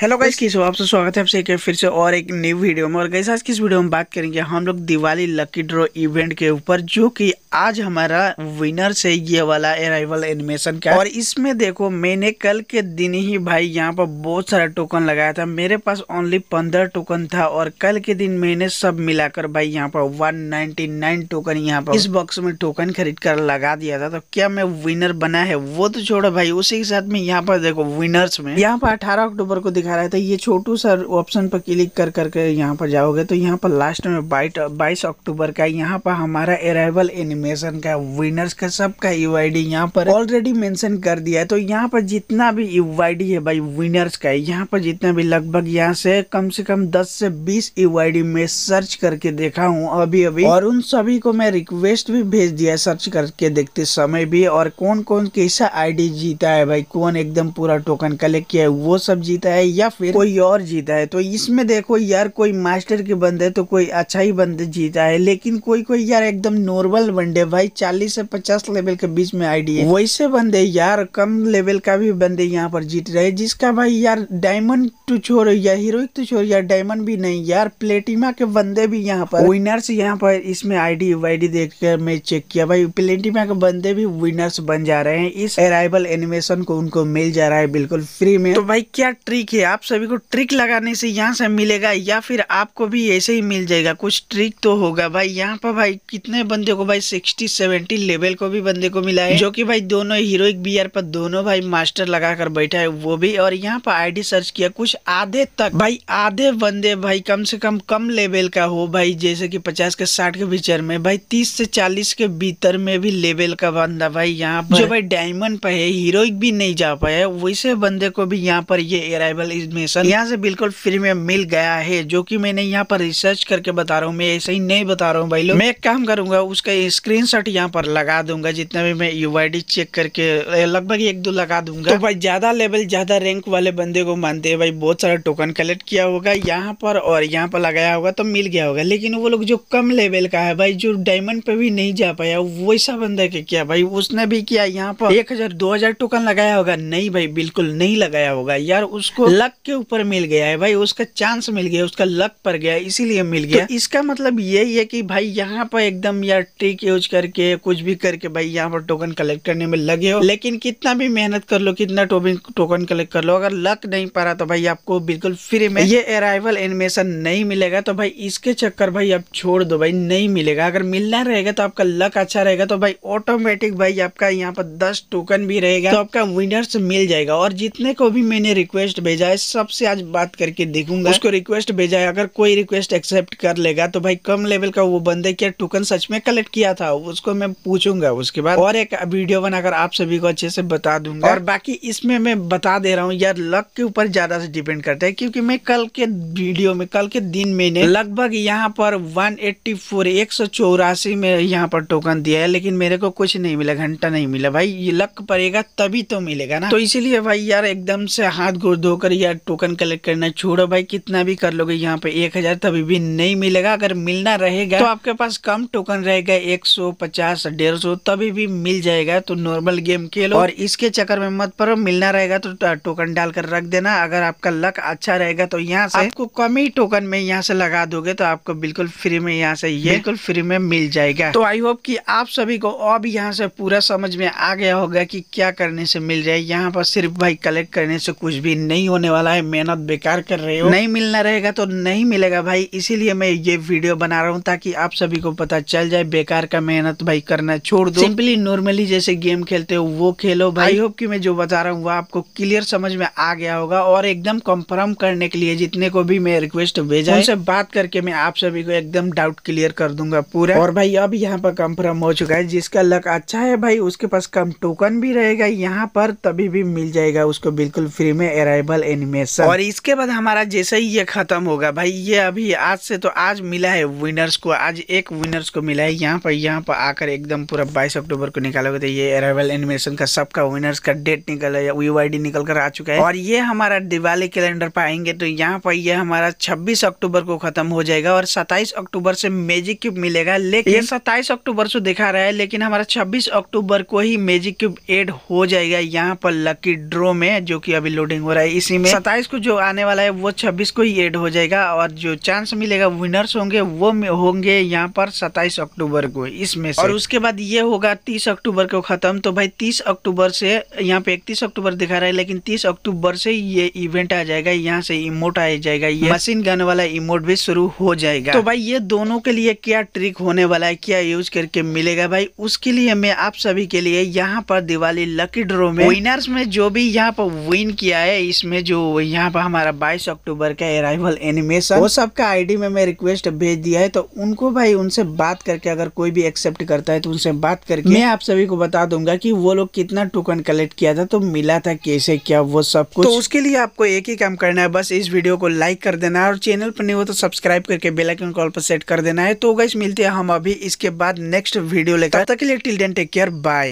hello guys किस हो आपसे स्वागत है आपसे एक फिर से और एक न्यू वीडियो में और गाइस आज की इस वीडियो में बात करेंगे हम लोग दिवाली लकी ड्रॉ इवेंट के ऊपर जो कि आज हमारा विनर से ये वाला अराइवल एनिमेशन का और इसमें देखो मैंने कल के दिन ही भाई यहाँ पर बहुत सारा टोकन लगाया था मेरे पास ओनली पंद्रह टोकन था और कल के दिन मैंने सब मिलाकर भाई यहाँ पर वन टोकन यहाँ पर इस बॉक्स में टोकन खरीद कर लगा दिया था तो क्या मैं विनर बना है वो तो छोड़ो भाई उसी के साथ में यहाँ पर देखो विनर्स में यहाँ पर अठारह अक्टूबर को दिखा दिखा रहा तो ये छोटू सर ऑप्शन पर क्लिक कर करके यहाँ पर जाओगे तो यहाँ पर लास्ट में बाइट बाईस अक्टूबर का यहाँ पर हमारा अराइवल एनिमेशन का विनर्स का सबका यू आई डी यहाँ पर ऑलरेडी मेंशन कर दिया है तो यहाँ पर जितना भी यू आई डी है भाई विनर्स का यहाँ पर जितना भी लगभग यहाँ से कम से कम दस से बीस यू आई डी में सर्च करके देखा हूँ अभी अभी और उन सभी को मैं रिक्वेस्ट भी भेज दिया सर्च करके देखते समय भी और कौन कौन कैसा डी जीता है भाई कौन एकदम पूरा टोकन कलेक्ट किया है वो सब जीता है या फिर कोई और जीता है तो इसमें देखो यार कोई मास्टर के बंदे तो कोई अच्छा ही बंदे जीता है लेकिन कोई कोई यार एकदम नॉर्मल बंदे भाई चालीस से पचास लेवल के बीच में आईडी है वैसे बंदे यार कम लेवल का भी बंदे यहाँ पर जीत रहे जिसका भाई यार डायमंड टू तो छोर या हीरोइक टू तो छोर या डायमंड भी नहीं यार प्लेटिमा के बंदे भी यहाँ पर विनर्स यहाँ पर इसमें आईडी वाईडी देख कर मैं चेक किया भाई प्लेटिमा के बंदे भी विनर्स बन जा रहे हैं इस अराइवल एनिमेशन को उनको मिल जा रहा है बिल्कुल फ्री में तो भाई क्या ट्रिक है आप सभी को ट्रिक लगाने से यहाँ से मिलेगा या फिर आपको भी ऐसे ही मिल जाएगा कुछ ट्रिक तो होगा भाई यहाँ पर भाई कितने बंदे को भाई सिक्सटी सेवेंटी लेवल को भी बंदे को मिला है जो कि भाई दोनों हीरोइक बी पर दोनों भाई मास्टर लगा कर बैठा है वो भी और यहाँ पर आई सर्च किया कुछ आधे तक भाई आधे बंदे भाई कम से कम कम लेवल का हो भाई जैसे की पचास के साठ के भीतर में भाई तीस से चालीस के भीतर में भी लेवल का बंदा भाई यहाँ जो भाई डायमंड पे है हीरोइक भी नहीं जा पाया वैसे बंदे को भी यहाँ पर ये अराइवल एडमिशन यहाँ से बिल्कुल फ्री में मिल गया है जो कि मैंने यहाँ पर रिसर्च करके बता रहा हूँ मैं ऐसे ही नहीं बता रहा हूँ भाई लोग मैं एक काम करूंगा उसका स्क्रीन शॉट यहाँ पर लगा दूंगा जितना भी मैं यू चेक करके लगभग एक दो लगा दूंगा तो भाई ज्यादा लेवल ज्यादा रैंक वाले बंदे को मानते हैं भाई बहुत सारा टोकन कलेक्ट किया होगा यहाँ पर और यहाँ पर लगाया होगा तो मिल गया होगा लेकिन वो लोग जो कम लेवल का है भाई जो डायमंड पे भी नहीं जा पाया वैसा बंदा के किया भाई उसने भी किया यहाँ पर एक हजार दो हजार टोकन लगाया होगा नहीं भाई बिल्कुल नहीं लगाया होगा यार उसको लग लक के ऊपर मिल गया है भाई उसका चांस मिल गया उसका लक पर गया इसीलिए मिल तो गया तो इसका मतलब यही है कि भाई यहाँ पर एकदम यार ट्रिक यूज करके कुछ भी करके भाई यहाँ पर टोकन कलेक्ट करने में लगे हो लेकिन कितना भी मेहनत कर लो कितना टोकन कलेक्ट कर लो अगर लक नहीं पा रहा तो भाई आपको बिल्कुल फ्री में ये अराइवल एनिमेशन नहीं मिलेगा तो भाई इसके चक्कर भाई आप छोड़ दो भाई नहीं मिलेगा अगर मिलना रहेगा तो आपका लक अच्छा रहेगा तो भाई ऑटोमेटिक भाई आपका यहाँ पर दस टोकन भी रहेगा तो आपका विनर्स मिल जाएगा और जितने को भी मैंने रिक्वेस्ट भेजा है भाई सबसे आज बात करके देखूंगा उसको रिक्वेस्ट भेजा है अगर कोई रिक्वेस्ट एक्सेप्ट कर लेगा तो भाई कम लेवल का वो बंदे क्या टोकन सच में कलेक्ट किया था उसको मैं पूछूंगा उसके बाद और एक वीडियो बनाकर आप सभी को अच्छे से बता दूंगा और बाकी इसमें मैं बता दे रहा हूँ यार लक के ऊपर ज्यादा से डिपेंड करता है क्योंकि मैं कल के वीडियो में कल के दिन मैंने लगभग यहाँ पर वन एट्टी फोर एक सौ चौरासी में यहाँ पर टोकन दिया है लेकिन मेरे को कुछ नहीं मिला घंटा नहीं मिला भाई ये लक पड़ेगा तभी तो मिलेगा ना तो इसीलिए भाई यार एकदम से हाथ गोड़ धोकर हजार टोकन कलेक्ट करना छोड़ो भाई कितना भी कर लोगे यहाँ पे एक हजार तभी भी नहीं मिलेगा अगर मिलना रहेगा तो आपके पास कम टोकन रहेगा एक सौ पचास डेढ़ सौ तभी भी मिल जाएगा तो नॉर्मल गेम खेलो और इसके चक्कर में मत पड़ो मिलना रहेगा तो टोकन तो, डालकर रख देना अगर आपका लक अच्छा रहेगा तो यहाँ से आपको कम ही टोकन में यहाँ से लगा दोगे तो आपको बिल्कुल फ्री में यहाँ से ये बिल्कुल फ्री में मिल जाएगा तो आई होप की आप सभी को अब यहाँ से पूरा समझ में आ गया होगा की क्या करने से मिल जाए यहाँ पर सिर्फ भाई कलेक्ट करने से कुछ भी नहीं होने मिलने वाला है मेहनत बेकार कर रहे हो नहीं मिलना रहेगा तो नहीं मिलेगा भाई इसीलिए मैं ये वीडियो बना रहा हूँ ताकि आप सभी को पता चल जाए बेकार का मेहनत भाई करना छोड़ दो सिंपली नॉर्मली जैसे गेम खेलते हो वो खेलो भाई होप की मैं जो बता रहा हूँ वो आपको क्लियर समझ में आ गया होगा और एकदम कंफर्म करने के लिए जितने को भी मैं रिक्वेस्ट भेजा उनसे बात करके मैं आप सभी को एकदम डाउट क्लियर कर दूंगा पूरा और भाई अब यहाँ पर कंफर्म हो चुका है जिसका लक अच्छा है भाई उसके पास कम टोकन भी रहेगा यहाँ पर तभी भी मिल जाएगा उसको बिल्कुल फ्री में अराइवल एनिमेशन और इसके बाद हमारा जैसे ही ये खत्म होगा भाई ये अभी आज से तो आज मिला है विनर्स को आज एक विनर्स को मिला है यहाँ पर यहाँ पर आकर एकदम पूरा बाईस अक्टूबर को निकालोगे तो ये अराइवल एनिमेशन का सबका विनर्स का डेट निकल यू निकल कर आ चुका है और ये हमारा दिवाली कैलेंडर पाएंगे तो यहाँ पर ये हमारा छब्बीस अक्टूबर को खत्म हो जाएगा और सताइस अक्टूबर से मेजिक क्यूब मिलेगा लेकिन ये सताइस अक्टूबर से दिखा रहा है लेकिन हमारा छब्बीस अक्टूबर को ही मेजिक क्यूब एड हो जाएगा यहाँ पर लकी ड्रो में जो की अभी लोडिंग हो रहा है इसी में होंगे सत्ताईस को जो आने वाला है वो छब्बीस को ही एड हो जाएगा और जो चांस मिलेगा विनर्स होंगे वो होंगे यहाँ पर सत्ताईस अक्टूबर को इसमें और उसके बाद ये होगा तीस अक्टूबर को खत्म तो भाई तीस अक्टूबर से यहाँ पे इकतीस अक्टूबर दिखा रहा है लेकिन तीस अक्टूबर से ये इवेंट आ जाएगा यहाँ से इमोट आ जाएगा ये मशीन गन वाला इमोट भी शुरू हो जाएगा तो भाई ये दोनों के लिए क्या ट्रिक होने वाला है क्या यूज करके मिलेगा भाई उसके लिए मैं आप सभी के लिए यहाँ पर दिवाली लकी ड्रो में विनर्स में जो भी यहाँ पर विन किया है इसमें जो यहाँ पर हमारा 22 अक्टूबर का अराइवल एनिमेशन वो सबका आईडी में मैं रिक्वेस्ट भेज दिया है तो उनको भाई उनसे बात करके अगर कोई भी एक्सेप्ट करता है तो उनसे बात करके मैं आप सभी को बता दूंगा कि वो लोग कितना टोकन कलेक्ट किया था तो मिला था कैसे क्या वो सब कुछ तो उसके लिए आपको एक ही काम करना है बस इस वीडियो को लाइक कर देना है और चैनल पर नहीं हो तो सब्सक्राइब करके बेलाइकन कॉल पर सेट कर देना है तो वैसे मिलते हैं हम अभी इसके बाद नेक्स्ट वीडियो लेकर तब तक के लिए till then take care bye